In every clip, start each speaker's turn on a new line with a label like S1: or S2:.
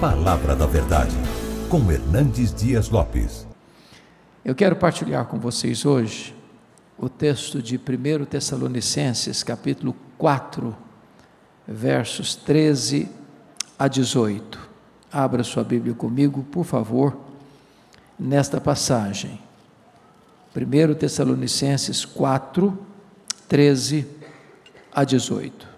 S1: Palavra da Verdade, com Hernandes Dias Lopes. Eu quero partilhar com vocês hoje o texto de 1 Tessalonicenses, capítulo 4, versos 13 a 18. Abra sua Bíblia comigo, por favor, nesta passagem. 1 Tessalonicenses 4, 13 a 18.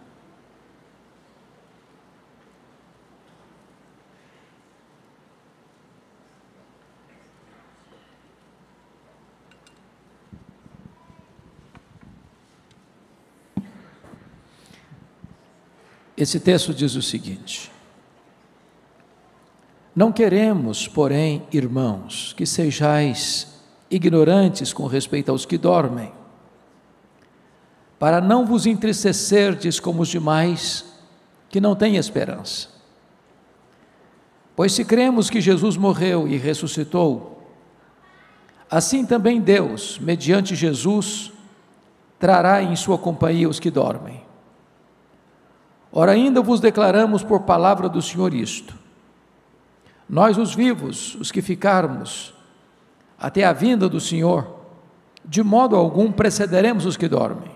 S1: Esse texto diz o seguinte: Não queremos, porém, irmãos, que sejais ignorantes com respeito aos que dormem, para não vos entristecerdes como os demais que não têm esperança. Pois se cremos que Jesus morreu e ressuscitou, assim também Deus, mediante Jesus, trará em sua companhia os que dormem. Ora, ainda vos declaramos por palavra do Senhor isto: Nós, os vivos, os que ficarmos, até a vinda do Senhor, de modo algum precederemos os que dormem.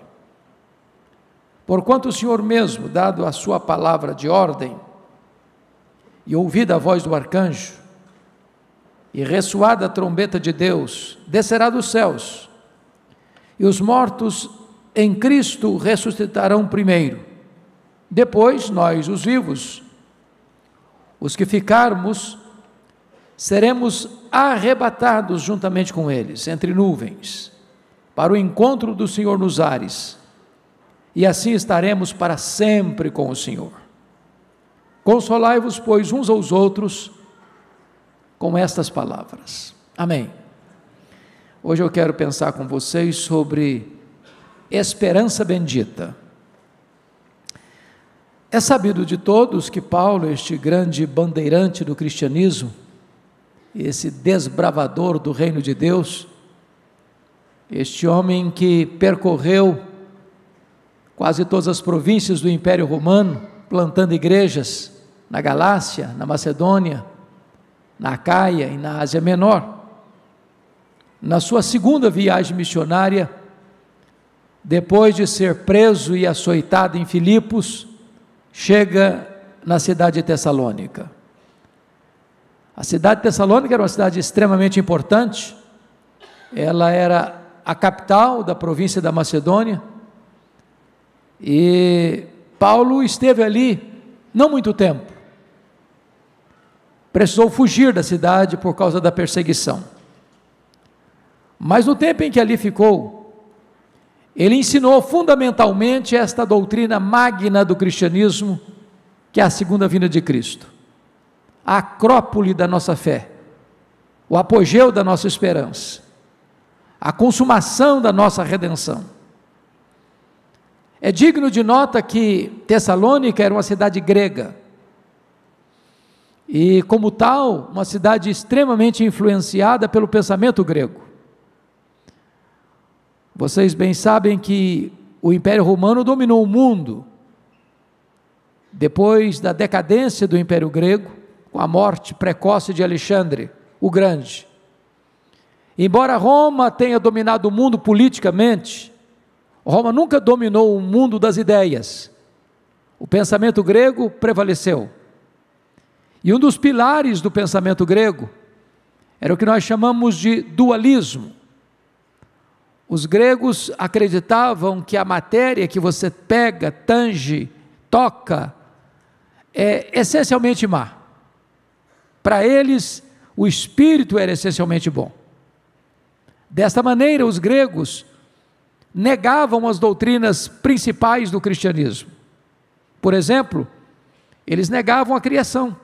S1: Porquanto o Senhor mesmo, dado a sua palavra de ordem, e ouvida a voz do arcanjo, e ressoada a trombeta de Deus, descerá dos céus, e os mortos em Cristo ressuscitarão primeiro. Depois, nós, os vivos, os que ficarmos, seremos arrebatados juntamente com eles, entre nuvens, para o encontro do Senhor nos ares, e assim estaremos para sempre com o Senhor. Consolai-vos, pois, uns aos outros com estas palavras. Amém. Hoje eu quero pensar com vocês sobre esperança bendita. É sabido de todos que Paulo, este grande bandeirante do cristianismo, esse desbravador do reino de Deus, este homem que percorreu quase todas as províncias do Império Romano, plantando igrejas na Galácia, na Macedônia, na Caia e na Ásia Menor. Na sua segunda viagem missionária, depois de ser preso e açoitado em Filipos, chega na cidade de Tessalônica. A cidade de Tessalônica era uma cidade extremamente importante, ela era a capital da província da Macedônia, e Paulo esteve ali não muito tempo. Precisou fugir da cidade por causa da perseguição. Mas no tempo em que ali ficou, ele ensinou fundamentalmente esta doutrina magna do cristianismo, que é a segunda vinda de Cristo, a acrópole da nossa fé, o apogeu da nossa esperança, a consumação da nossa redenção. É digno de nota que Tessalônica era uma cidade grega e, como tal, uma cidade extremamente influenciada pelo pensamento grego. Vocês bem sabem que o Império Romano dominou o mundo. Depois da decadência do Império Grego, com a morte precoce de Alexandre o Grande. Embora Roma tenha dominado o mundo politicamente, Roma nunca dominou o mundo das ideias. O pensamento grego prevaleceu. E um dos pilares do pensamento grego era o que nós chamamos de dualismo. Os gregos acreditavam que a matéria que você pega, tange, toca, é essencialmente má. Para eles, o espírito era essencialmente bom. Desta maneira, os gregos negavam as doutrinas principais do cristianismo. Por exemplo, eles negavam a criação,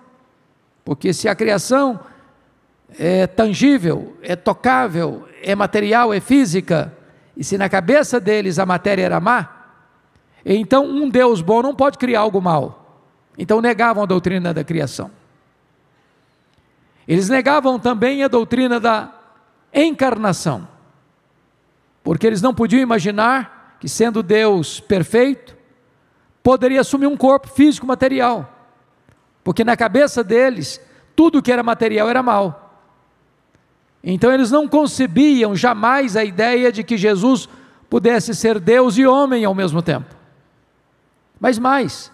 S1: porque se a criação é tangível, é tocável, é material, é física, e se na cabeça deles a matéria era má, então um Deus bom não pode criar algo mal. Então negavam a doutrina da criação. Eles negavam também a doutrina da encarnação, porque eles não podiam imaginar que, sendo Deus perfeito, poderia assumir um corpo físico material, porque na cabeça deles tudo que era material era mal. Então eles não concebiam jamais a ideia de que Jesus pudesse ser Deus e homem ao mesmo tempo. Mas mais,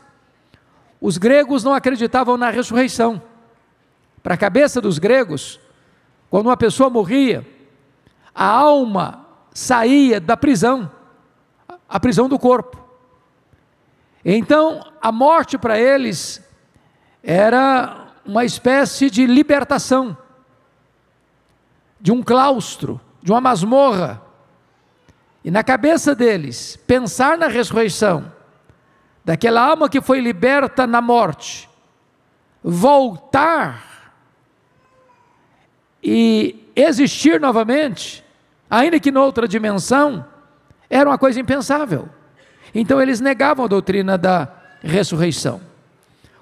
S1: os gregos não acreditavam na ressurreição. Para a cabeça dos gregos, quando uma pessoa morria, a alma saía da prisão, a prisão do corpo. Então, a morte para eles era uma espécie de libertação de um claustro, de uma masmorra. E na cabeça deles, pensar na ressurreição daquela alma que foi liberta na morte, voltar e existir novamente, ainda que noutra dimensão, era uma coisa impensável. Então eles negavam a doutrina da ressurreição.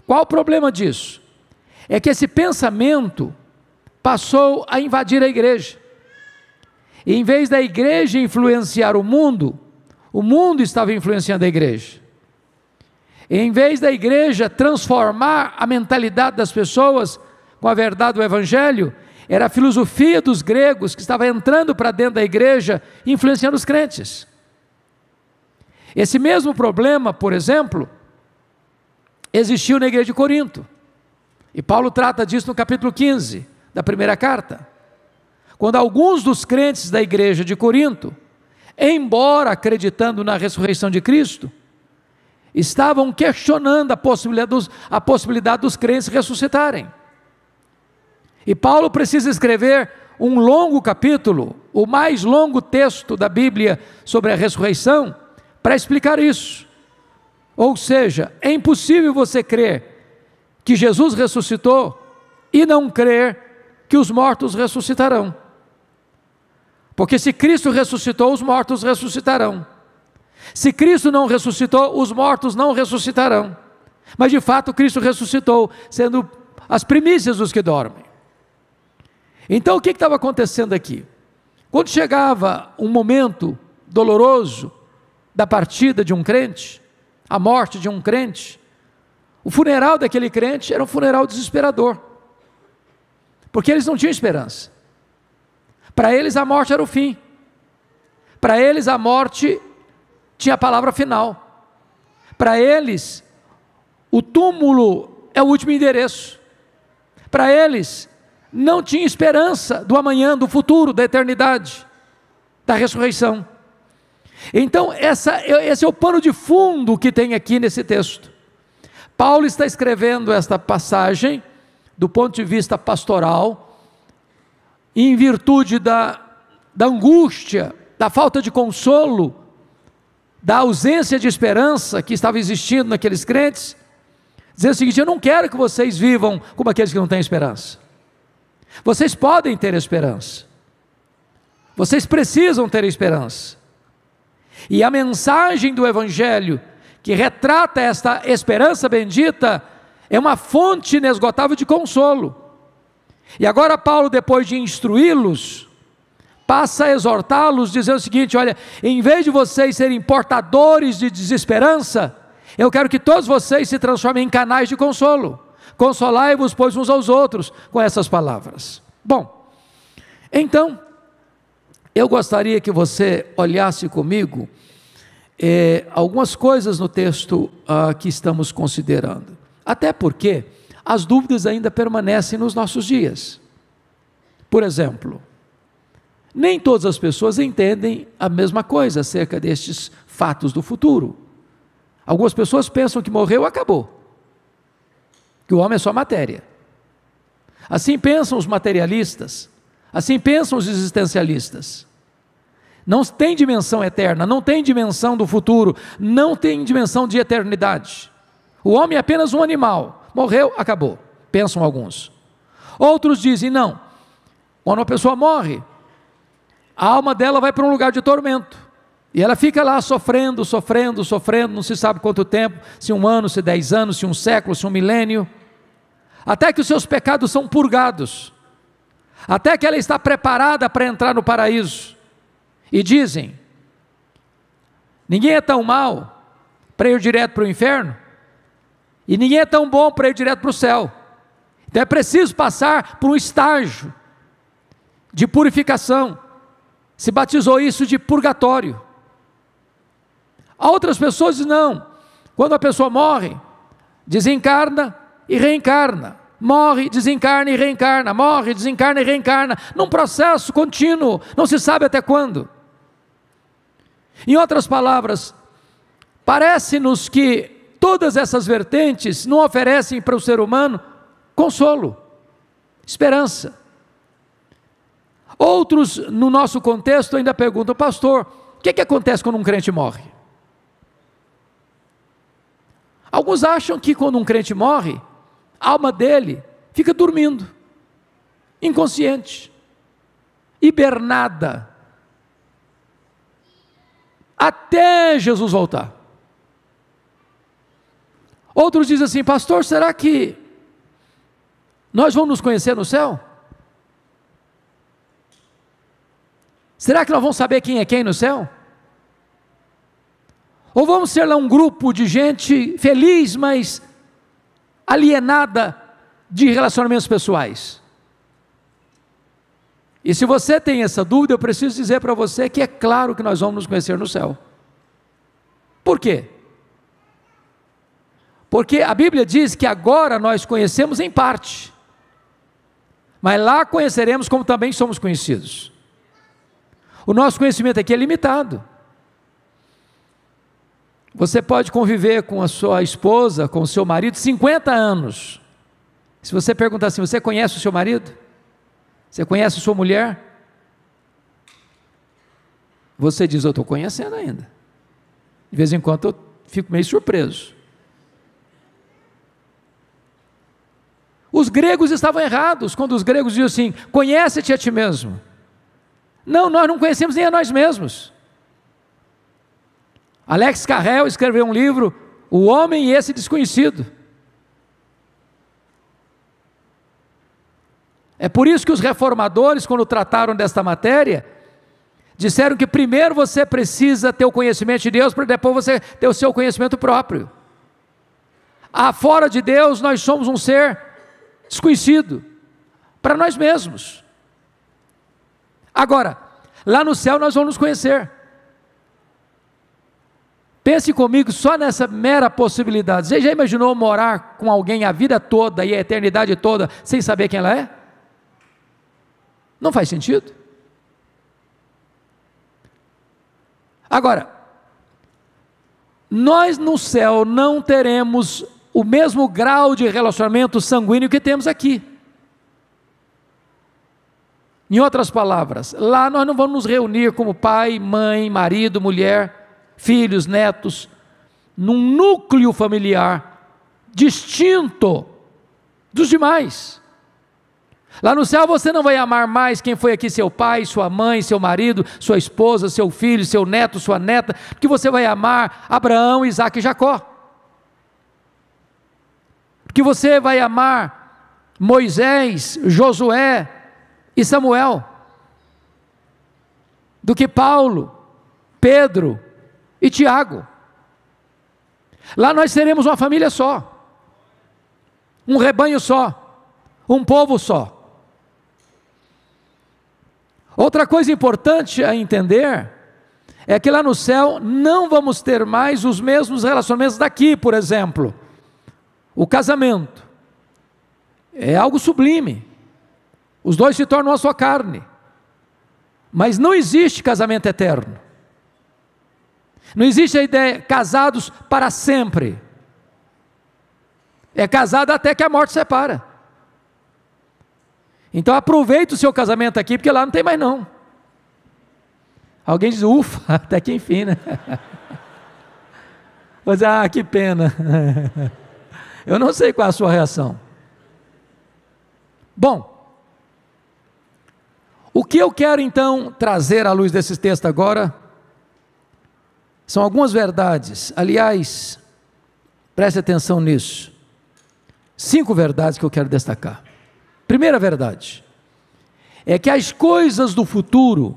S1: Qual o problema disso? É que esse pensamento passou a invadir a igreja. E em vez da igreja influenciar o mundo, o mundo estava influenciando a igreja. E em vez da igreja transformar a mentalidade das pessoas com a verdade do evangelho, era a filosofia dos gregos que estava entrando para dentro da igreja, influenciando os crentes. Esse mesmo problema, por exemplo, existiu na igreja de Corinto. E Paulo trata disso no capítulo 15 da primeira carta. Quando alguns dos crentes da igreja de Corinto, embora acreditando na ressurreição de Cristo, estavam questionando a possibilidade dos, a possibilidade dos crentes ressuscitarem. E Paulo precisa escrever um longo capítulo, o mais longo texto da Bíblia sobre a ressurreição, para explicar isso. Ou seja, é impossível você crer que Jesus ressuscitou e não crer que os mortos ressuscitarão. Porque se Cristo ressuscitou, os mortos ressuscitarão. Se Cristo não ressuscitou, os mortos não ressuscitarão. Mas de fato, Cristo ressuscitou, sendo as primícias dos que dormem. Então, o que estava acontecendo aqui? Quando chegava um momento doloroso da partida de um crente, a morte de um crente, o funeral daquele crente era um funeral desesperador porque eles não tinham esperança. Para eles a morte era o fim. Para eles a morte tinha a palavra final. Para eles o túmulo é o último endereço. Para eles não tinha esperança do amanhã, do futuro, da eternidade, da ressurreição. Então, essa, esse é o pano de fundo que tem aqui nesse texto. Paulo está escrevendo esta passagem do ponto de vista pastoral, em virtude da, da angústia, da falta de consolo, da ausência de esperança que estava existindo naqueles crentes, dizer o seguinte: eu não quero que vocês vivam como aqueles que não têm esperança. Vocês podem ter esperança. Vocês precisam ter esperança. E a mensagem do Evangelho, que retrata esta esperança bendita, é uma fonte inesgotável de consolo. E agora, Paulo, depois de instruí-los, passa a exortá-los, dizendo o seguinte: olha, em vez de vocês serem portadores de desesperança, eu quero que todos vocês se transformem em canais de consolo. Consolai-vos, pois, uns aos outros com essas palavras. Bom, então, eu gostaria que você olhasse comigo eh, algumas coisas no texto ah, que estamos considerando. Até porque as dúvidas ainda permanecem nos nossos dias. Por exemplo, nem todas as pessoas entendem a mesma coisa acerca destes fatos do futuro. Algumas pessoas pensam que morreu, acabou. Que o homem é só matéria. Assim pensam os materialistas, assim pensam os existencialistas. Não tem dimensão eterna, não tem dimensão do futuro, não tem dimensão de eternidade. O homem é apenas um animal. Morreu, acabou. Pensam alguns. Outros dizem: não. Quando uma pessoa morre, a alma dela vai para um lugar de tormento. E ela fica lá sofrendo, sofrendo, sofrendo, não se sabe quanto tempo, se um ano, se dez anos, se um século, se um milênio. Até que os seus pecados são purgados. Até que ela está preparada para entrar no paraíso. E dizem: ninguém é tão mal para ir direto para o inferno. E ninguém é tão bom para ir direto para o céu. Então é preciso passar por um estágio de purificação. Se batizou isso de purgatório. Há outras pessoas dizem, não. Quando a pessoa morre, desencarna e reencarna. Morre, desencarna e reencarna. Morre, desencarna e reencarna. Num processo contínuo, não se sabe até quando. Em outras palavras, parece-nos que todas essas vertentes não oferecem para o ser humano consolo, esperança. Outros, no nosso contexto, ainda perguntam, pastor, o que, é que acontece quando um crente morre? Alguns acham que quando um crente morre, a alma dele fica dormindo, inconsciente, hibernada, até Jesus voltar. Outros dizem assim, pastor, será que nós vamos nos conhecer no céu? Será que nós vamos saber quem é quem no céu? Ou vamos ser lá um grupo de gente feliz, mas alienada de relacionamentos pessoais? E se você tem essa dúvida, eu preciso dizer para você que é claro que nós vamos nos conhecer no céu. Por quê? Porque a Bíblia diz que agora nós conhecemos em parte, mas lá conheceremos como também somos conhecidos. O nosso conhecimento aqui é limitado. Você pode conviver com a sua esposa, com o seu marido, 50 anos. Se você perguntar assim, você conhece o seu marido? Você conhece a sua mulher? Você diz, eu estou conhecendo ainda. De vez em quando eu fico meio surpreso. Os gregos estavam errados quando os gregos diziam assim: conhece-te a ti mesmo. Não, nós não conhecemos nem a nós mesmos. Alex Carrel escreveu um livro, O Homem e Esse Desconhecido. É por isso que os reformadores, quando trataram desta matéria, disseram que primeiro você precisa ter o conhecimento de Deus, para depois você ter o seu conhecimento próprio. Ah, fora de Deus, nós somos um ser desconhecido, para nós mesmos. Agora, lá no céu nós vamos nos conhecer. Pense comigo só nessa mera possibilidade. Você já imaginou morar com alguém a vida toda e a eternidade toda sem saber quem ela é? Não faz sentido. Agora, nós no céu não teremos o mesmo grau de relacionamento sanguíneo que temos aqui. Em outras palavras, lá nós não vamos nos reunir como pai, mãe, marido, mulher, filhos, netos, num núcleo familiar distinto dos demais. Lá no céu você não vai amar mais quem foi aqui seu pai, sua mãe, seu marido, sua esposa, seu filho, seu neto, sua neta, porque você vai amar Abraão, Isaac e Jacó que você vai amar Moisés, Josué e Samuel, do que Paulo, Pedro e Tiago. Lá nós seremos uma família só, um rebanho só, um povo só. Outra coisa importante a entender é que lá no céu não vamos ter mais os mesmos relacionamentos daqui, por exemplo. O casamento é algo sublime. Os dois se tornam a sua carne. Mas não existe casamento eterno. Não existe a ideia casados para sempre. É casado até que a morte separa. Então aproveita o seu casamento aqui, porque lá não tem mais não. Alguém diz, ufa, até que enfim, né? Vou dizer, ah, que pena. Eu não sei qual é a sua reação. Bom, o que eu quero então trazer à luz desse texto agora são algumas verdades. Aliás, preste atenção nisso. Cinco verdades que eu quero destacar. Primeira verdade é que as coisas do futuro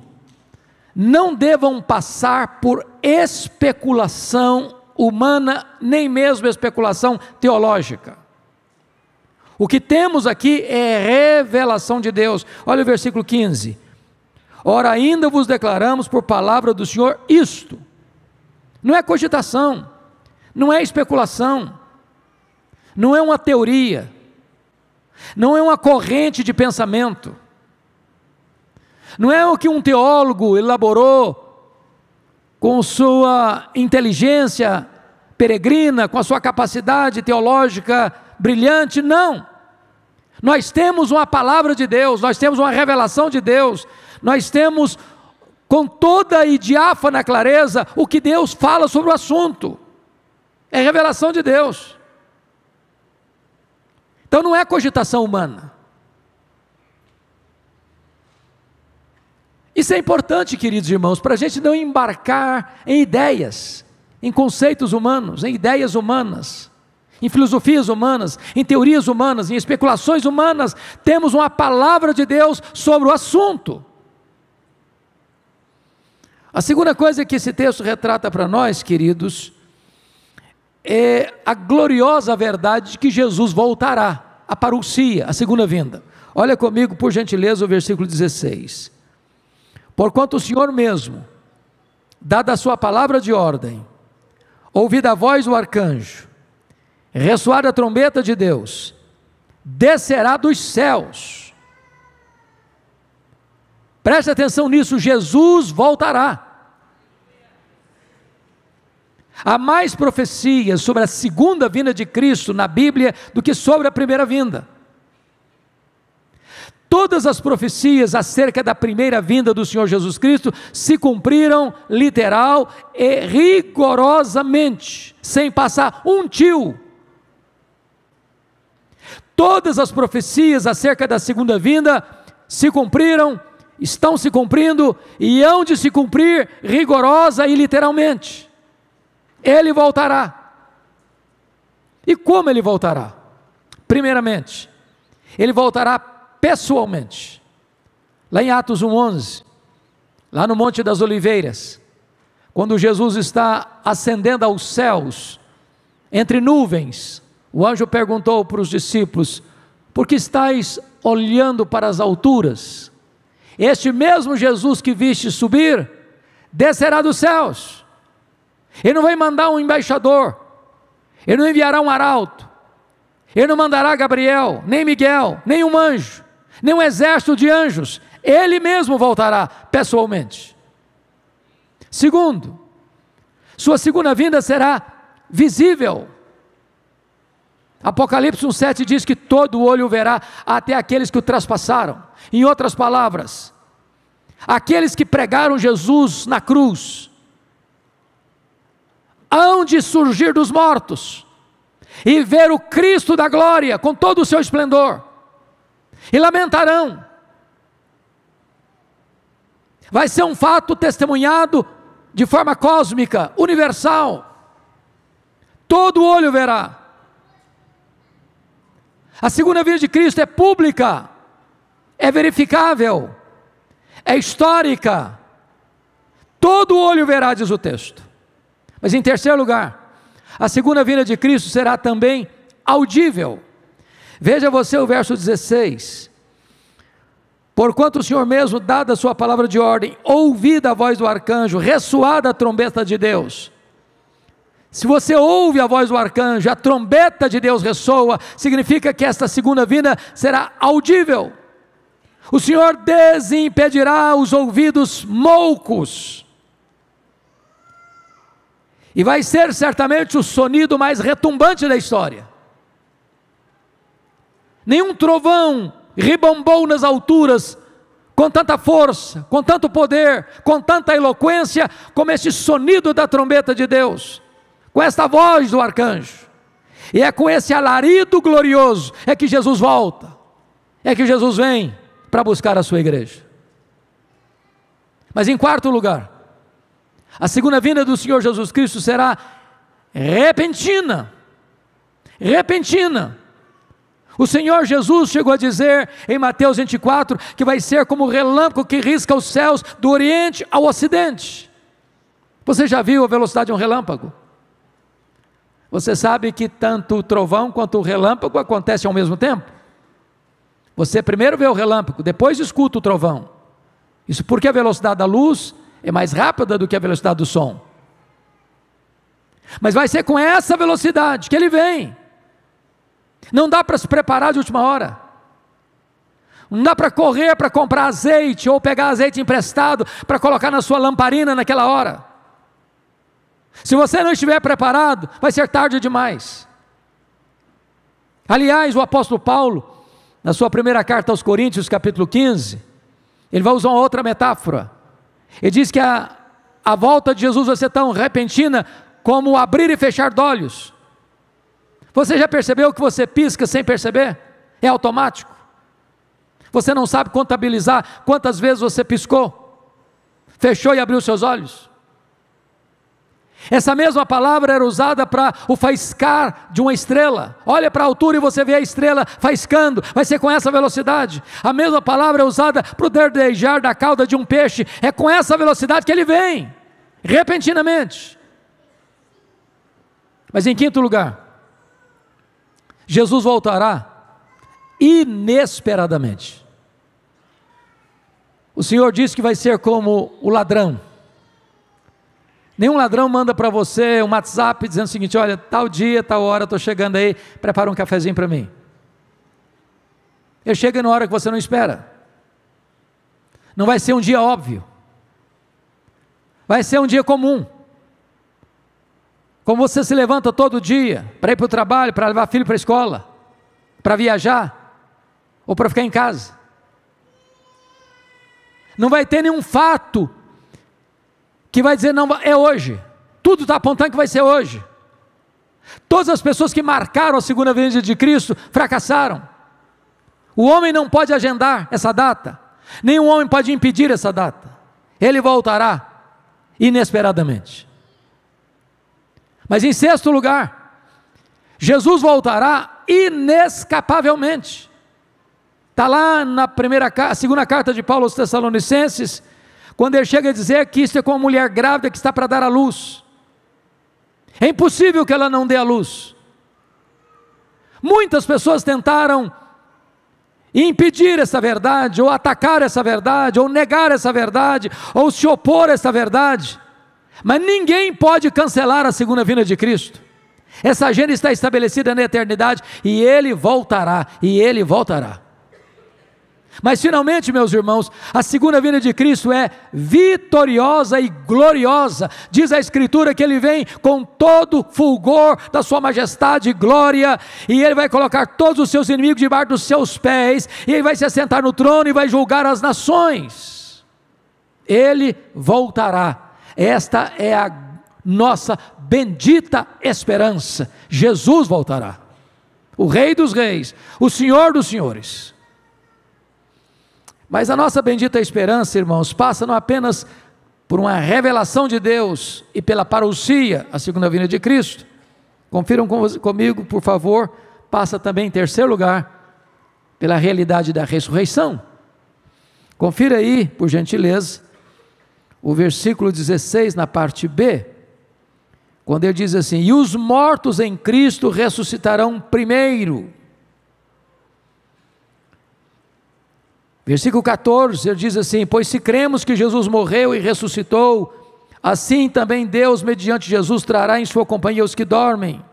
S1: não devam passar por especulação humana, nem mesmo especulação teológica. O que temos aqui é revelação de Deus. Olha o versículo 15. Ora, ainda vos declaramos por palavra do Senhor isto. Não é cogitação, não é especulação, não é uma teoria, não é uma corrente de pensamento, não é o que um teólogo elaborou com sua inteligência peregrina, com a sua capacidade teológica brilhante, não. Nós temos uma palavra de Deus, nós temos uma revelação de Deus, nós temos com toda e diáfana clareza o que Deus fala sobre o assunto. É revelação de Deus. Então não é cogitação humana. Isso é importante, queridos irmãos, para a gente não embarcar em ideias em conceitos humanos, em ideias humanas, em filosofias humanas, em teorias humanas, em especulações humanas, temos uma palavra de Deus sobre o assunto. A segunda coisa que esse texto retrata para nós, queridos, é a gloriosa verdade de que Jesus voltará, a parousia, a segunda vinda. Olha comigo, por gentileza, o versículo 16. Porquanto o Senhor mesmo, dada a sua palavra de ordem, ouvida a voz do arcanjo, ressoada a trombeta de Deus, descerá dos céus. Preste atenção nisso, Jesus voltará. Há mais profecias sobre a segunda vinda de Cristo na Bíblia do que sobre a primeira vinda. Todas as profecias acerca da primeira vinda do Senhor Jesus Cristo se cumpriram literal e rigorosamente, sem passar um tio. Todas as profecias acerca da segunda vinda se cumpriram, estão se cumprindo e hão de se cumprir rigorosa e literalmente. Ele voltará. E como ele voltará? Primeiramente, ele voltará pessoalmente. Lá em Atos 1:11, lá no Monte das Oliveiras, quando Jesus está ascendendo aos céus, entre nuvens, o anjo perguntou para os discípulos: Por que estáis olhando para as alturas? Este mesmo Jesus que viste subir, descerá dos céus. Ele não vai mandar um embaixador, ele não enviará um arauto, ele não mandará Gabriel, nem Miguel, nem um anjo nem um exército de anjos, ele mesmo voltará pessoalmente. Segundo, sua segunda vinda será visível. Apocalipse 1,7 diz que todo olho verá até aqueles que o traspassaram. Em outras palavras, aqueles que pregaram Jesus na cruz, hão de surgir dos mortos e ver o Cristo da glória com todo o seu esplendor e lamentarão. Vai ser um fato testemunhado de forma cósmica, universal. Todo olho verá. A segunda vinda de Cristo é pública, é verificável, é histórica. Todo olho verá, diz o texto. Mas em terceiro lugar, a segunda vinda de Cristo será também audível. Veja você o verso 16. Porquanto o Senhor mesmo, dada a sua palavra de ordem, ouvida a voz do arcanjo, ressoada a trombeta de Deus. Se você ouve a voz do arcanjo, a trombeta de Deus ressoa, significa que esta segunda vinda será audível. O Senhor desimpedirá os ouvidos moucos. E vai ser certamente o sonido mais retumbante da história nenhum trovão ribombou nas alturas com tanta força, com tanto poder, com tanta eloquência, como esse sonido da trombeta de Deus, com esta voz do arcanjo. E é com esse alarido glorioso é que Jesus volta, é que Jesus vem para buscar a sua igreja. Mas em quarto lugar, a segunda vinda do Senhor Jesus Cristo será repentina. Repentina. O Senhor Jesus chegou a dizer em Mateus 24 que vai ser como o relâmpago que risca os céus do Oriente ao Ocidente. Você já viu a velocidade de um relâmpago? Você sabe que tanto o trovão quanto o relâmpago acontecem ao mesmo tempo? Você primeiro vê o relâmpago, depois escuta o trovão. Isso porque a velocidade da luz é mais rápida do que a velocidade do som. Mas vai ser com essa velocidade que ele vem. Não dá para se preparar de última hora. Não dá para correr para comprar azeite ou pegar azeite emprestado para colocar na sua lamparina naquela hora. Se você não estiver preparado, vai ser tarde demais. Aliás, o apóstolo Paulo, na sua primeira carta aos Coríntios, capítulo 15, ele vai usar uma outra metáfora. Ele diz que a, a volta de Jesus vai ser tão repentina como abrir e fechar de olhos. Você já percebeu que você pisca sem perceber? É automático. Você não sabe contabilizar quantas vezes você piscou, fechou e abriu seus olhos. Essa mesma palavra era usada para o faiscar de uma estrela. Olha para a altura e você vê a estrela faiscando, vai ser com essa velocidade. A mesma palavra é usada para o derdejar da cauda de um peixe, é com essa velocidade que ele vem, repentinamente. Mas em quinto lugar, Jesus voltará inesperadamente. O Senhor disse que vai ser como o ladrão. Nenhum ladrão manda para você um WhatsApp dizendo o seguinte: olha, tal dia, tal hora, estou chegando aí, prepara um cafezinho para mim. Ele chega na hora que você não espera. Não vai ser um dia óbvio. Vai ser um dia comum. Como você se levanta todo dia para ir para o trabalho, para levar filho para a escola, para viajar ou para ficar em casa. Não vai ter nenhum fato que vai dizer, não, é hoje. Tudo está apontando que vai ser hoje. Todas as pessoas que marcaram a segunda vinda de Cristo fracassaram. O homem não pode agendar essa data, nenhum homem pode impedir essa data. Ele voltará inesperadamente. Mas em sexto lugar, Jesus voltará inescapavelmente. Está lá na primeira, segunda carta de Paulo aos Tessalonicenses, quando ele chega a dizer que isto é com uma mulher grávida que está para dar à luz. É impossível que ela não dê à luz. Muitas pessoas tentaram impedir essa verdade, ou atacar essa verdade, ou negar essa verdade, ou se opor a essa verdade. Mas ninguém pode cancelar a segunda vinda de Cristo. Essa agenda está estabelecida na eternidade e ele voltará, e ele voltará. Mas finalmente, meus irmãos, a segunda vinda de Cristo é vitoriosa e gloriosa. Diz a Escritura que ele vem com todo fulgor da sua majestade e glória, e ele vai colocar todos os seus inimigos debaixo dos seus pés, e ele vai se assentar no trono e vai julgar as nações. Ele voltará esta é a nossa bendita esperança. Jesus voltará. O Rei dos Reis, o Senhor dos Senhores. Mas a nossa bendita esperança, irmãos, passa não apenas por uma revelação de Deus e pela parousia, a segunda vinda de Cristo. Confiram comigo, por favor, passa também em terceiro lugar pela realidade da ressurreição. Confira aí, por gentileza, o versículo 16, na parte B, quando ele diz assim: E os mortos em Cristo ressuscitarão primeiro. Versículo 14, ele diz assim: Pois se cremos que Jesus morreu e ressuscitou, assim também Deus, mediante Jesus, trará em sua companhia os que dormem.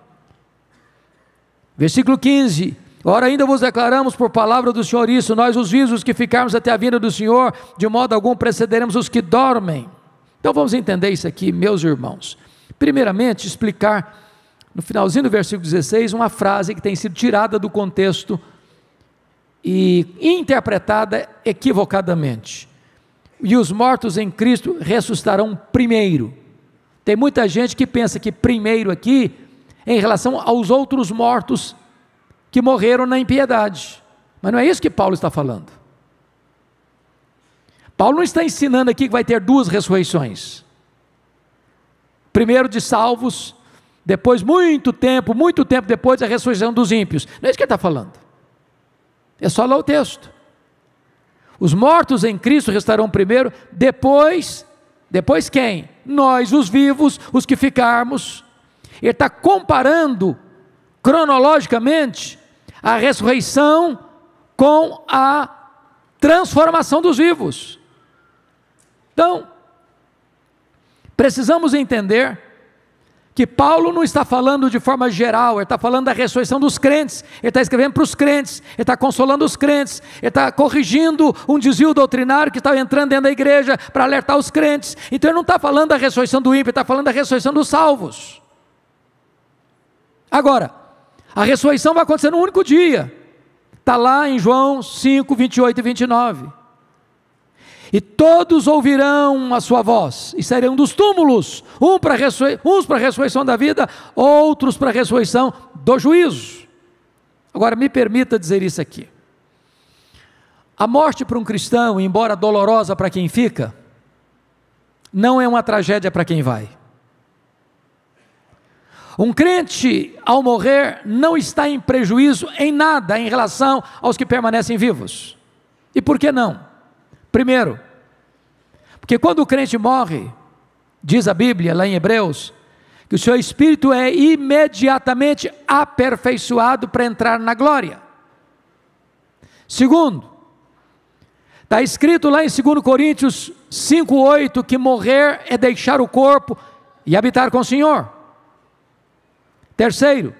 S1: Versículo 15: Ora, ainda vos declaramos por palavra do Senhor isso: nós, os vivos, que ficarmos até a vinda do Senhor, de modo algum precederemos os que dormem. Então vamos entender isso aqui, meus irmãos. Primeiramente, explicar, no finalzinho do versículo 16, uma frase que tem sido tirada do contexto e interpretada equivocadamente. E os mortos em Cristo ressuscitarão primeiro. Tem muita gente que pensa que primeiro aqui, em relação aos outros mortos que morreram na impiedade. Mas não é isso que Paulo está falando. Paulo não está ensinando aqui que vai ter duas ressurreições. Primeiro de salvos, depois, muito tempo, muito tempo depois, a ressurreição dos ímpios. Não é isso que ele está falando. É só lá o texto. Os mortos em Cristo restarão primeiro, depois, depois quem? Nós, os vivos, os que ficarmos. Ele está comparando cronologicamente a ressurreição com a transformação dos vivos. Então, precisamos entender que Paulo não está falando de forma geral, ele está falando da ressurreição dos crentes, ele está escrevendo para os crentes, ele está consolando os crentes, ele está corrigindo um desvio doutrinário que estava entrando dentro da igreja para alertar os crentes. Então ele não está falando da ressurreição do ímpio, ele está falando da ressurreição dos salvos. Agora, a ressurreição vai acontecer num único dia. Está lá em João 5, 28 e 29. E todos ouvirão a sua voz, e serão dos túmulos, um para ressur... uns para a ressurreição da vida, outros para a ressurreição do juízo. Agora, me permita dizer isso aqui. A morte para um cristão, embora dolorosa para quem fica, não é uma tragédia para quem vai. Um crente, ao morrer, não está em prejuízo em nada em relação aos que permanecem vivos. E por que não? Primeiro, porque quando o crente morre, diz a Bíblia lá em Hebreus, que o seu espírito é imediatamente aperfeiçoado para entrar na glória. Segundo, está escrito lá em 2 Coríntios 5,8 que morrer é deixar o corpo e habitar com o Senhor. Terceiro,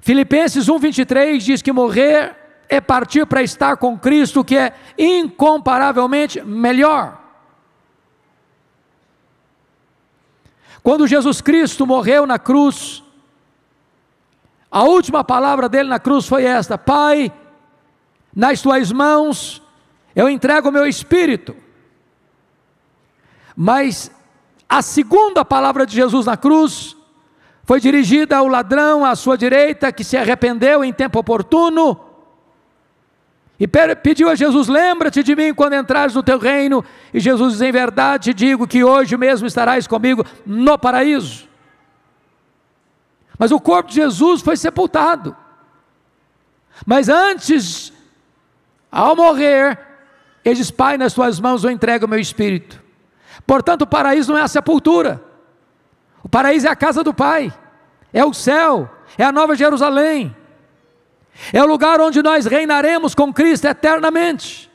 S1: Filipenses 1,23 diz que morrer é partir para estar com Cristo, que é incomparavelmente melhor. Quando Jesus Cristo morreu na cruz, a última palavra dele na cruz foi esta: Pai, nas tuas mãos eu entrego o meu espírito. Mas a segunda palavra de Jesus na cruz foi dirigida ao ladrão à sua direita, que se arrependeu em tempo oportuno e pediu a Jesus: Lembra-te de mim quando entrares no teu reino. E Jesus diz: Em verdade te digo que hoje mesmo estarás comigo no paraíso. Mas o corpo de Jesus foi sepultado. Mas antes, ao morrer, ele diz: Pai, nas tuas mãos eu entrego o meu espírito. Portanto, o paraíso não é a sepultura. O paraíso é a casa do Pai, é o céu, é a nova Jerusalém, é o lugar onde nós reinaremos com Cristo eternamente.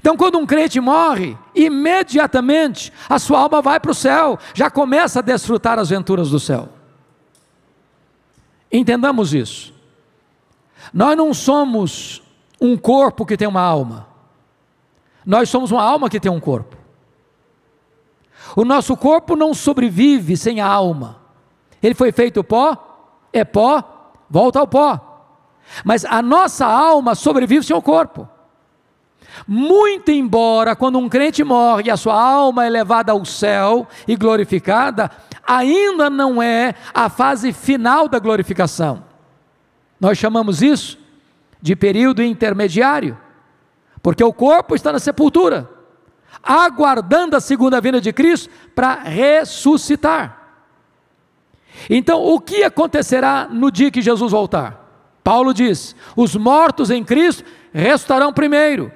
S1: Então, quando um crente morre, imediatamente a sua alma vai para o céu, já começa a desfrutar as venturas do céu. Entendamos isso. Nós não somos um corpo que tem uma alma, nós somos uma alma que tem um corpo. O nosso corpo não sobrevive sem a alma. Ele foi feito pó, é pó, volta ao pó. Mas a nossa alma sobrevive sem o corpo. Muito embora, quando um crente morre, a sua alma é levada ao céu e glorificada, ainda não é a fase final da glorificação. Nós chamamos isso de período intermediário, porque o corpo está na sepultura aguardando a segunda vinda de Cristo para ressuscitar. Então, o que acontecerá no dia que Jesus voltar? Paulo diz: os mortos em Cristo ressuscitarão primeiro.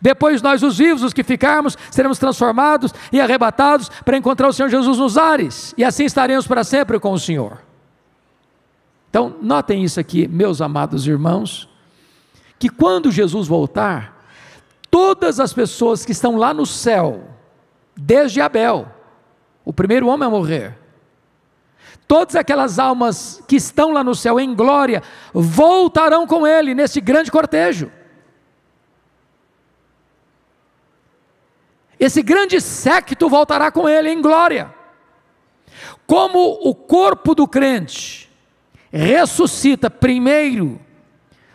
S1: Depois nós, os vivos, os que ficarmos, seremos transformados e arrebatados para encontrar o Senhor Jesus nos ares, e assim estaremos para sempre com o Senhor. Então, notem isso aqui, meus amados irmãos, que quando Jesus voltar, todas as pessoas que estão lá no céu, desde Abel, o primeiro homem a morrer, todas aquelas almas que estão lá no céu em glória, voltarão com ele nesse grande cortejo. Esse grande séquito voltará com ele em glória. Como o corpo do crente ressuscita primeiro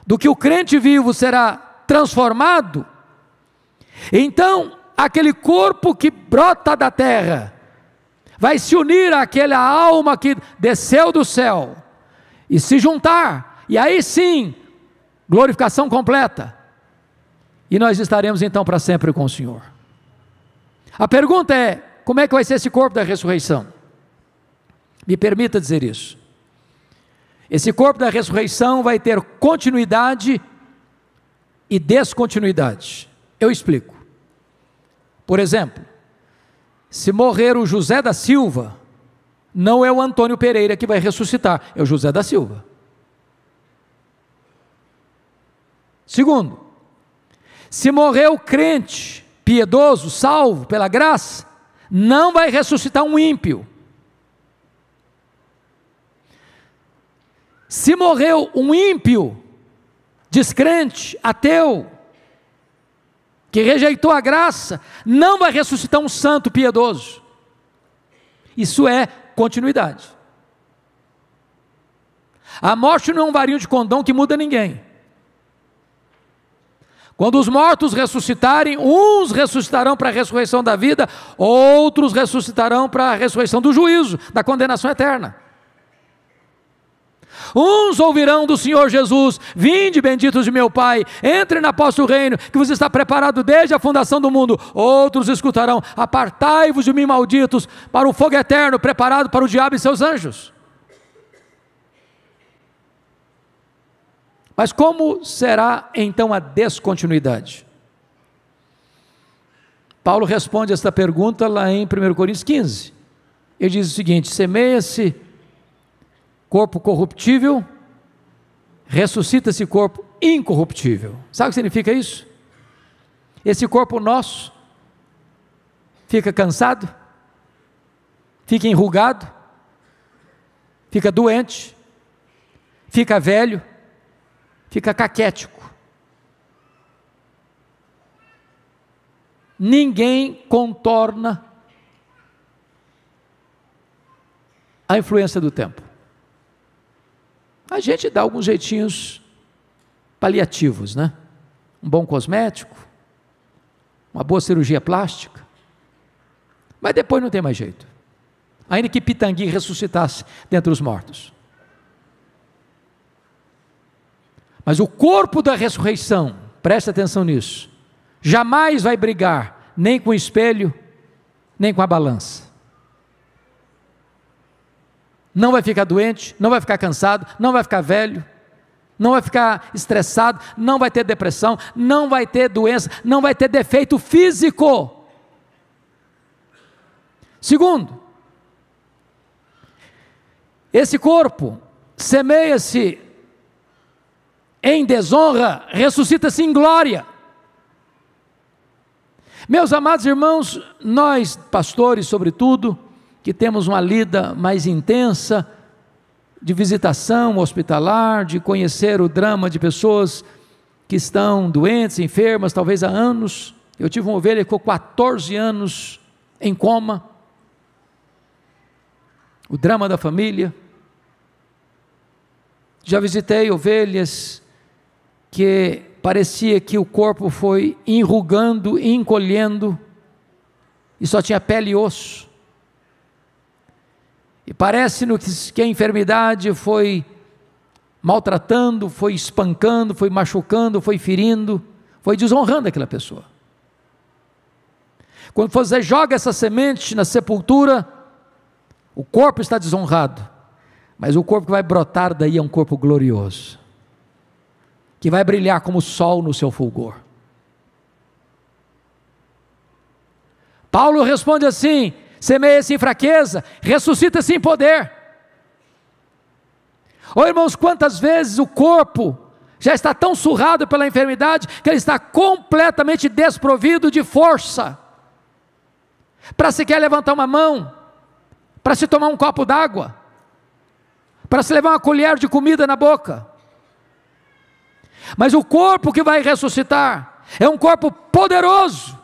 S1: do que o crente vivo será transformado, então, aquele corpo que brota da terra vai se unir àquela alma que desceu do céu e se juntar, e aí sim, glorificação completa. E nós estaremos então para sempre com o Senhor. A pergunta é: como é que vai ser esse corpo da ressurreição? Me permita dizer isso. Esse corpo da ressurreição vai ter continuidade e descontinuidade. Eu explico. Por exemplo, se morrer o José da Silva, não é o Antônio Pereira que vai ressuscitar, é o José da Silva. Segundo, se morreu crente, piedoso, salvo pela graça, não vai ressuscitar um ímpio. Se morreu um ímpio, descrente, ateu, que rejeitou a graça, não vai ressuscitar um santo piedoso. Isso é continuidade. A morte não é um varinho de condão que muda ninguém. Quando os mortos ressuscitarem, uns ressuscitarão para a ressurreição da vida, outros ressuscitarão para a ressurreição do juízo, da condenação eterna. Uns ouvirão do Senhor Jesus: Vinde, benditos de meu Pai, entre na posse do reino, que vos está preparado desde a fundação do mundo. Outros escutarão: Apartai-vos de mim, malditos, para o fogo eterno, preparado para o diabo e seus anjos. Mas como será então a descontinuidade? Paulo responde esta pergunta lá em 1 Coríntios 15. Ele diz o seguinte: semeia-se corpo corruptível, ressuscita esse corpo incorruptível. Sabe o que significa isso? Esse corpo nosso fica cansado, fica enrugado, fica doente, fica velho, fica caquético. Ninguém contorna a influência do tempo a gente dá alguns jeitinhos paliativos, né? Um bom cosmético, uma boa cirurgia plástica. Mas depois não tem mais jeito. Ainda que Pitangui ressuscitasse dentre os mortos. Mas o corpo da ressurreição, preste atenção nisso, jamais vai brigar nem com o espelho, nem com a balança. Não vai ficar doente, não vai ficar cansado, não vai ficar velho, não vai ficar estressado, não vai ter depressão, não vai ter doença, não vai ter defeito físico. Segundo, esse corpo semeia-se em desonra, ressuscita-se em glória. Meus amados irmãos, nós, pastores, sobretudo, que temos uma lida mais intensa de visitação hospitalar, de conhecer o drama de pessoas que estão doentes, enfermas, talvez há anos. Eu tive uma ovelha que ficou 14 anos em coma. O drama da família. Já visitei ovelhas que parecia que o corpo foi enrugando, encolhendo, e só tinha pele e osso. E parece-nos que a enfermidade foi maltratando, foi espancando, foi machucando, foi ferindo, foi desonrando aquela pessoa. Quando você joga essa semente na sepultura, o corpo está desonrado, mas o corpo que vai brotar daí é um corpo glorioso, que vai brilhar como o sol no seu fulgor. Paulo responde assim: semeia-se em fraqueza, ressuscita-se em poder. Ou oh, irmãos, quantas vezes o corpo já está tão surrado pela enfermidade que ele está completamente desprovido de força para sequer levantar uma mão, para se tomar um copo d'água, para se levar uma colher de comida na boca. Mas o corpo que vai ressuscitar é um corpo poderoso,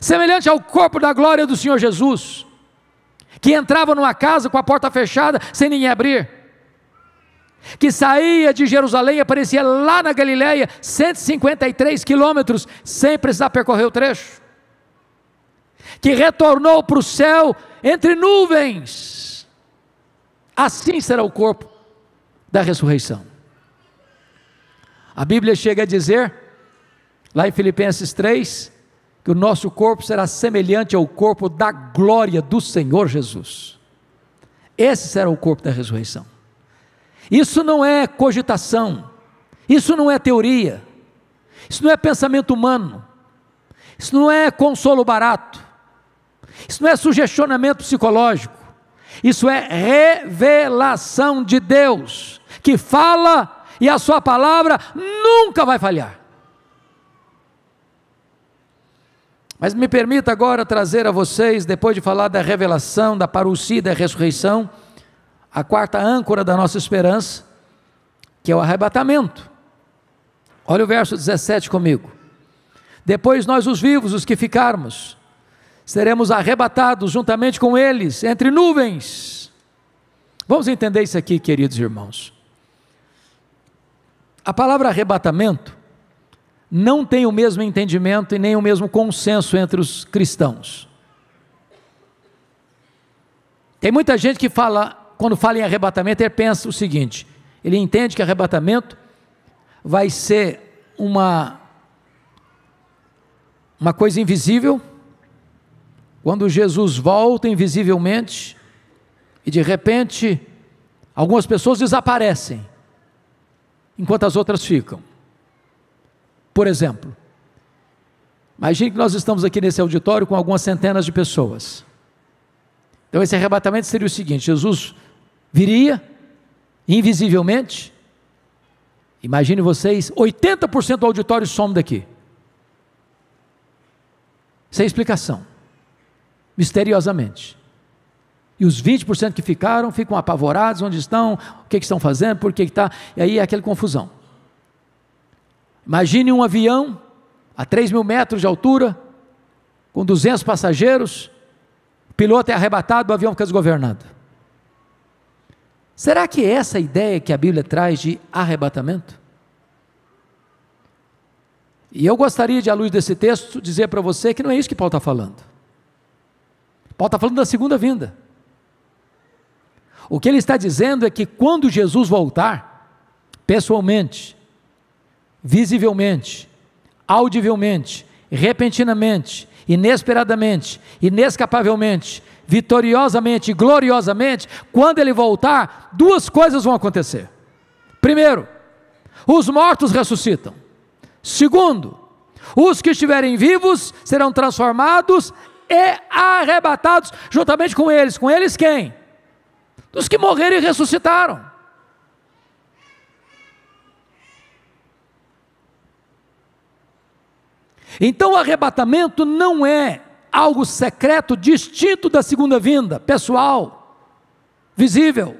S1: semelhante ao corpo da glória do Senhor Jesus, que entrava numa casa com a porta fechada, sem ninguém abrir, que saía de Jerusalém e aparecia lá na Galiléia 153 quilômetros, sem precisar percorrer o trecho, que retornou para o céu entre nuvens, assim será o corpo da ressurreição. A Bíblia chega a dizer, lá em Filipenses 3, que o nosso corpo será semelhante ao corpo da glória do Senhor Jesus. Esse será o corpo da ressurreição. Isso não é cogitação, isso não é teoria, isso não é pensamento humano, isso não é consolo barato, isso não é sugestionamento psicológico, isso é revelação de Deus, que fala e a sua palavra nunca vai falhar. Mas me permita agora trazer a vocês, depois de falar da revelação, da parousia da ressurreição, a quarta âncora da nossa esperança, que é o arrebatamento. Olha o verso 17 comigo. Depois nós, os vivos, os que ficarmos, seremos arrebatados juntamente com eles entre nuvens. Vamos entender isso aqui, queridos irmãos. A palavra arrebatamento não tem o mesmo entendimento e nem o mesmo consenso entre os cristãos. Tem muita gente que fala, quando fala em arrebatamento, ele pensa o seguinte: ele entende que arrebatamento vai ser uma, uma coisa invisível, quando Jesus volta invisivelmente e de repente algumas pessoas desaparecem, enquanto as outras ficam. Por exemplo, imagine que nós estamos aqui nesse auditório com algumas centenas de pessoas. Então, esse arrebatamento seria o seguinte: Jesus viria invisivelmente. Imagine vocês, 80% do auditório some daqui. Sem explicação. Misteriosamente. E os 20% que ficaram ficam apavorados: onde estão, o que, que estão fazendo, por que está. E aí é aquela confusão. Imagine um avião a 3 mil metros de altura, com 200 passageiros, o piloto é arrebatado, o avião fica desgovernado. Será que é essa a ideia que a Bíblia traz de arrebatamento? E eu gostaria, de, à luz desse texto, dizer para você que não é isso que Paulo está falando. Paulo está falando da segunda vinda. O que ele está dizendo é que quando Jesus voltar, pessoalmente, visivelmente, audivelmente, repentinamente, inesperadamente, inescapavelmente, vitoriosamente e gloriosamente, quando ele voltar, duas coisas vão acontecer. Primeiro, os mortos ressuscitam. Segundo, os que estiverem vivos serão transformados e arrebatados juntamente com eles. Com eles quem? Dos que morreram e ressuscitaram. Então o arrebatamento não é algo secreto, distinto da segunda vinda, pessoal, visível.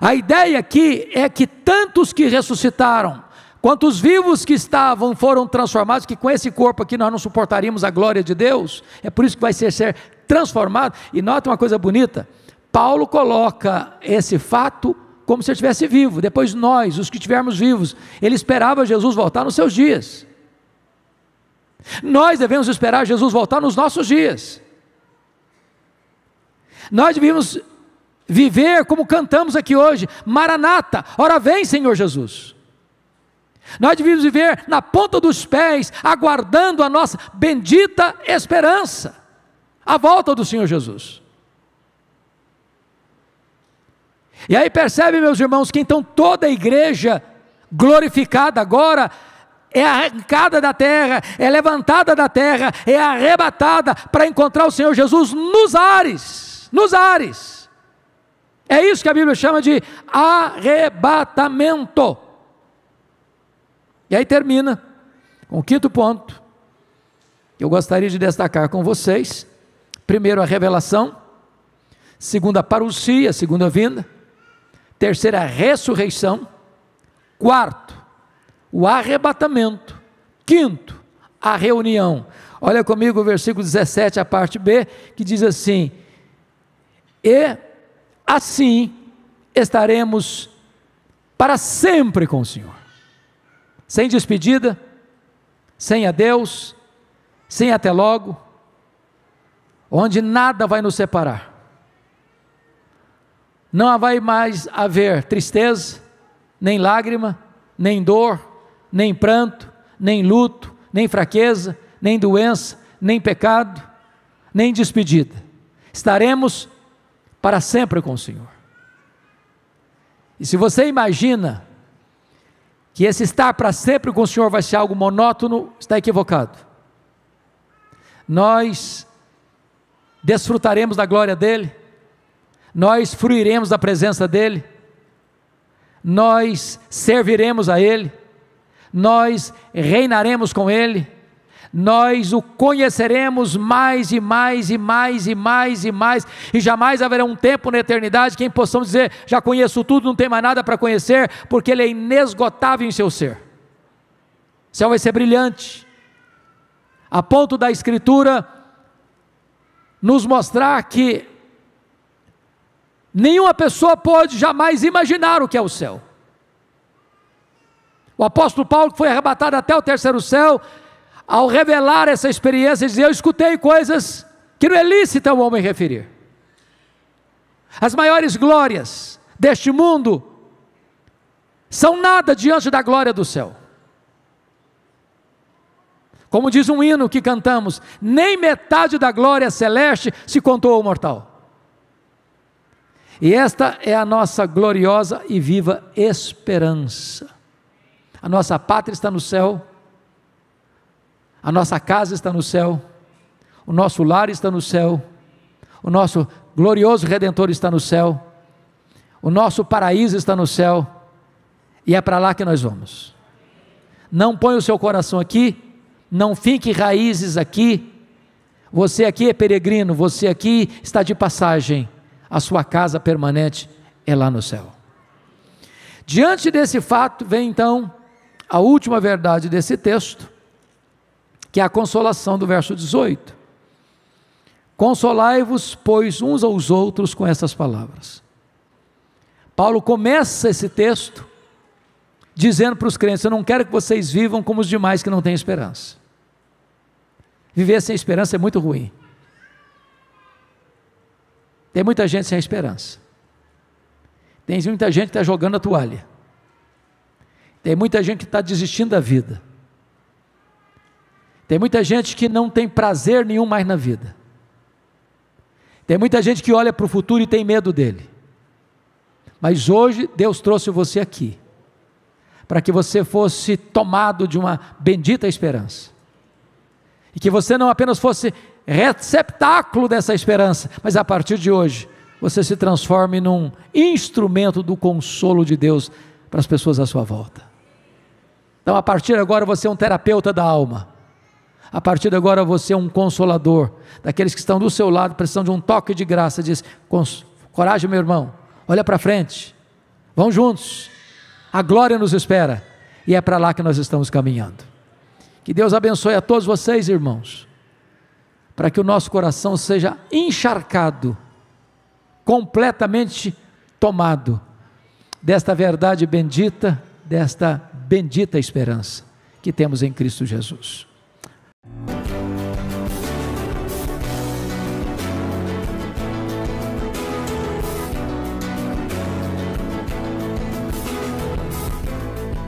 S1: A ideia aqui é que tantos que ressuscitaram, quanto os vivos que estavam foram transformados, que com esse corpo aqui nós não suportaríamos a glória de Deus, é por isso que vai ser, ser transformado. E nota uma coisa bonita: Paulo coloca esse fato como se ele estivesse vivo. Depois nós, os que estivermos vivos, ele esperava Jesus voltar nos seus dias. Nós devemos esperar Jesus voltar nos nossos dias. Nós devemos viver como cantamos aqui hoje, Maranata, ora vem, Senhor Jesus. Nós devemos viver na ponta dos pés, aguardando a nossa bendita esperança, a volta do Senhor Jesus. E aí percebe, meus irmãos, que então toda a igreja glorificada agora é arrancada da terra, é levantada da terra, é arrebatada para encontrar o Senhor Jesus nos ares, nos ares. É isso que a Bíblia chama de arrebatamento. E aí termina com o quinto ponto que eu gostaria de destacar com vocês. Primeiro, a revelação. Segundo, a parousia, a segunda vinda. Terceiro, a ressurreição. Quarto, o arrebatamento. Quinto, a reunião. Olha comigo o versículo 17, a parte B, que diz assim: E assim estaremos para sempre com o Senhor. Sem despedida, sem adeus, sem até logo, onde nada vai nos separar. Não vai mais haver tristeza, nem lágrima, nem dor, nem pranto, nem luto, nem fraqueza, nem doença, nem pecado, nem despedida. Estaremos para sempre com o Senhor. E se você imagina que esse estar para sempre com o Senhor vai ser algo monótono, está equivocado. Nós desfrutaremos da glória dEle, nós fruiremos da presença dEle, nós serviremos a Ele, nós reinaremos com Ele, nós o conheceremos mais e mais e mais e mais e mais, e jamais haverá um tempo na eternidade que possamos dizer: já conheço tudo, não tem mais nada para conhecer, porque Ele é inesgotável em seu ser. O céu vai ser brilhante, a ponto da Escritura nos mostrar que nenhuma pessoa pode jamais imaginar o que é o céu. O apóstolo Paulo, que foi arrebatado até o terceiro céu, ao revelar essa experiência, dizia: Eu escutei coisas que não é lícito o homem referir. As maiores glórias deste mundo são nada diante da glória do céu. Como diz um hino que cantamos, nem metade da glória celeste se contou ao mortal. E esta é a nossa gloriosa e viva esperança. A nossa pátria está no céu. A nossa casa está no céu. O nosso lar está no céu. O nosso glorioso redentor está no céu. O nosso paraíso está no céu. E é para lá que nós vamos. Não põe o seu coração aqui, não finque raízes aqui. Você aqui é peregrino, você aqui está de passagem. A sua casa permanente é lá no céu. Diante desse fato, vem então a última verdade desse texto, que é a consolação do verso 18. Consolai-vos, pois, uns aos outros com essas palavras. Paulo começa esse texto dizendo para os crentes: Eu não quero que vocês vivam como os demais que não têm esperança. Viver sem esperança é muito ruim. Tem muita gente sem esperança. Tem muita gente que está jogando a toalha. Tem muita gente que está desistindo da vida. Tem muita gente que não tem prazer nenhum mais na vida. Tem muita gente que olha para o futuro e tem medo dele. Mas hoje Deus trouxe você aqui para que você fosse tomado de uma bendita esperança. E que você não apenas fosse receptáculo dessa esperança, mas a partir de hoje você se transforme num instrumento do consolo de Deus para as pessoas à sua volta. Então, a partir de agora, você é um terapeuta da alma. A partir de agora, você é um consolador. Daqueles que estão do seu lado, precisam de um toque de graça. Diz: coragem, meu irmão, olha para frente. Vão juntos. A glória nos espera. E é para lá que nós estamos caminhando. Que Deus abençoe a todos vocês, irmãos. Para que o nosso coração seja encharcado, completamente tomado desta verdade bendita, desta bendita esperança que temos em Cristo Jesus.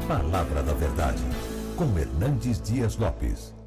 S1: Palavra da Verdade, com Hernandes Dias Lopes.